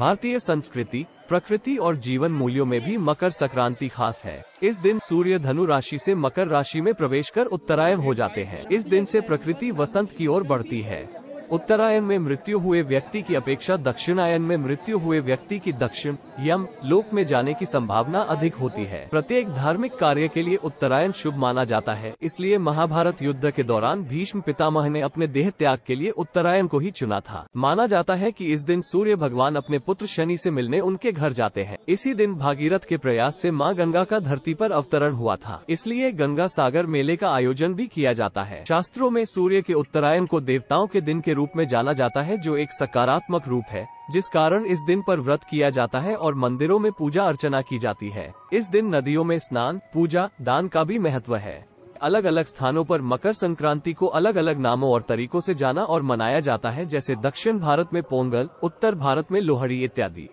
भारतीय संस्कृति प्रकृति और जीवन मूल्यों में भी मकर संक्रांति खास है इस दिन सूर्य धनु राशि से मकर राशि में प्रवेश कर उत्तरायण हो जाते हैं इस दिन से प्रकृति वसंत की ओर बढ़ती है उत्तरायण में मृत्यु हुए व्यक्ति की अपेक्षा दक्षिणायन में मृत्यु हुए व्यक्ति की दक्षिण यम लोक में जाने की संभावना अधिक होती है प्रत्येक धार्मिक कार्य के लिए उत्तरायण शुभ माना जाता है इसलिए महाभारत युद्ध के दौरान भीष्म पितामह ने अपने देह त्याग के लिए उत्तरायण को ही चुना था माना जाता है की इस दिन सूर्य भगवान अपने पुत्र शनि ऐसी मिलने उनके घर जाते हैं इसी दिन भागीरथ के प्रयास ऐसी माँ गंगा का धरती आरोप अवतरण हुआ था इसलिए गंगा सागर मेले का आयोजन भी किया जाता है शास्त्रों में सूर्य के उत्तरायण को देवताओं के दिन के रूप रूप में जाना जाता है जो एक सकारात्मक रूप है जिस कारण इस दिन पर व्रत किया जाता है और मंदिरों में पूजा अर्चना की जाती है इस दिन नदियों में स्नान पूजा दान का भी महत्व है अलग अलग स्थानों पर मकर संक्रांति को अलग अलग नामों और तरीकों से जाना और मनाया जाता है जैसे दक्षिण भारत में पोंगल उत्तर भारत में लोहड़ी इत्यादि